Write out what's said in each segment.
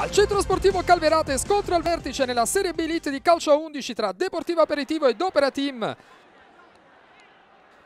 Al centro sportivo Calverate scontro al vertice nella Serie B Elite di calcio a 11 tra Deportivo Aperitivo ed Opera Team.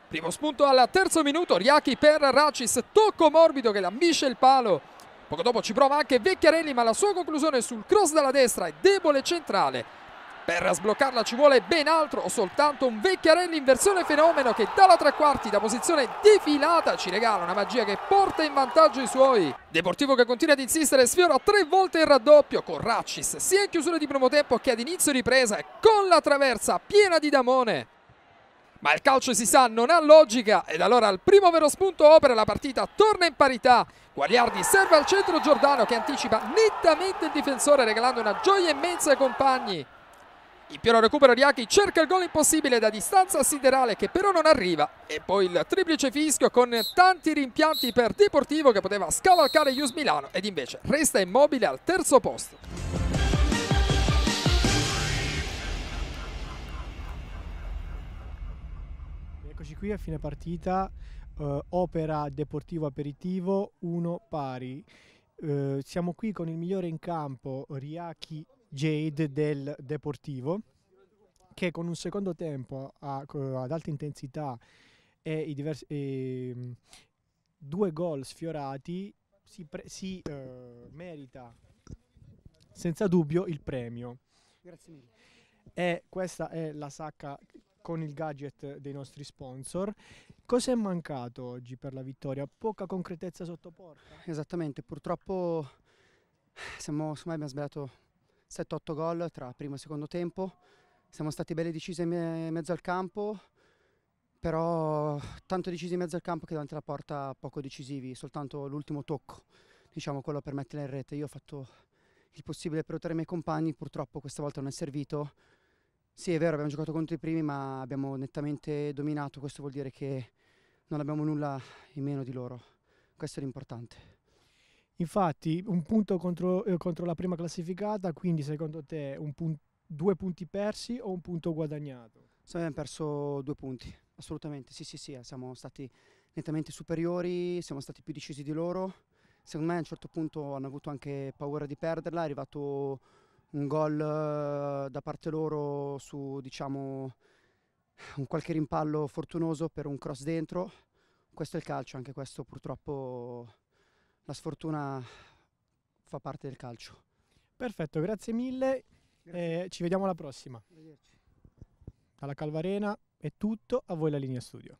Primo spunto al terzo minuto, Riachi per Racis, tocco morbido che lambisce il palo. Poco dopo ci prova anche Vecchiarelli ma la sua conclusione sul cross dalla destra è debole centrale. Per sbloccarla ci vuole ben altro, o soltanto un vecchiarelli in versione fenomeno che dalla tre quarti da posizione defilata ci regala una magia che porta in vantaggio i suoi. Deportivo che continua ad insistere sfiora tre volte il raddoppio con Racis sia in chiusura di primo tempo che ad inizio ripresa e con la traversa piena di Damone. Ma il calcio si sa non ha logica ed allora al primo vero spunto opera la partita torna in parità. Guagliardi serve al centro Giordano che anticipa nettamente il difensore regalando una gioia immensa ai compagni. In pieno recupero Riachi cerca il gol impossibile da distanza siderale che però non arriva e poi il triplice fischio con tanti rimpianti per Deportivo che poteva scavalcare Jus Milano ed invece resta immobile al terzo posto. Eccoci qui a fine partita, eh, opera deportivo aperitivo 1 pari. Eh, siamo qui con il migliore in campo, Riachi Jade del Deportivo che con un secondo tempo a, ad alta intensità e, diversi, e ehm, due gol sfiorati si, pre- si eh, merita senza dubbio il premio. Grazie mille. E questa è la sacca con il gadget dei nostri sponsor. Cosa è mancato oggi per la vittoria? Poca concretezza sotto porta? Esattamente, purtroppo siamo, secondo me abbiamo sbagliato 7-8 gol tra primo e secondo tempo. Siamo stati belle decisi in mezzo al campo, però tanto decisi in mezzo al campo che davanti alla porta poco decisivi, soltanto l'ultimo tocco, diciamo quello per metterla in rete. Io ho fatto il possibile per aiutare i miei compagni, purtroppo questa volta non è servito. Sì, è vero, abbiamo giocato contro i primi, ma abbiamo nettamente dominato, questo vuol dire che non abbiamo nulla in meno di loro. Questo è l'importante. Infatti, un punto contro, eh, contro la prima classificata, quindi secondo te pun due punti persi o un punto guadagnato? Sì, abbiamo perso due punti, assolutamente. Sì, sì, sì, eh, siamo stati nettamente superiori, siamo stati più decisi di loro. Secondo me a un certo punto hanno avuto anche paura di perderla, è arrivato un gol eh, da parte loro su diciamo un qualche rimpallo fortunoso per un cross dentro. Questo è il calcio, anche questo purtroppo la sfortuna fa parte del calcio. Perfetto, grazie mille. Grazie. Eh, ci vediamo alla prossima. Alla Calvarena è tutto, a voi la linea studio.